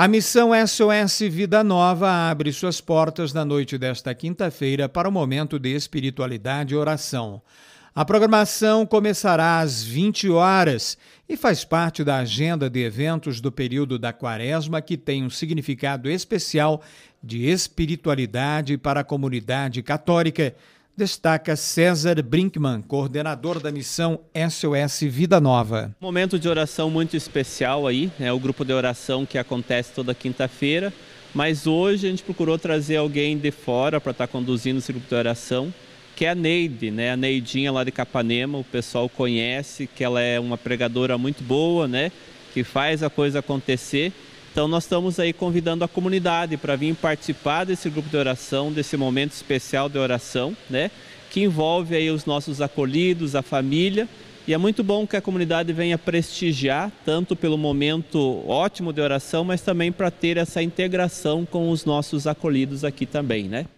A missão SOS Vida Nova abre suas portas na noite desta quinta-feira para o momento de espiritualidade e oração. A programação começará às 20 horas e faz parte da agenda de eventos do período da Quaresma, que tem um significado especial de espiritualidade para a comunidade católica destaca César Brinkman, coordenador da missão SOS Vida Nova. Momento de oração muito especial aí, é o grupo de oração que acontece toda quinta-feira, mas hoje a gente procurou trazer alguém de fora para estar tá conduzindo esse grupo de oração, que é a Neide, né? A Neidinha lá de Capanema, o pessoal conhece, que ela é uma pregadora muito boa, né? Que faz a coisa acontecer então nós estamos aí convidando a comunidade para vir participar desse grupo de oração, desse momento especial de oração, né? Que envolve aí os nossos acolhidos, a família. E é muito bom que a comunidade venha prestigiar, tanto pelo momento ótimo de oração, mas também para ter essa integração com os nossos acolhidos aqui também, né?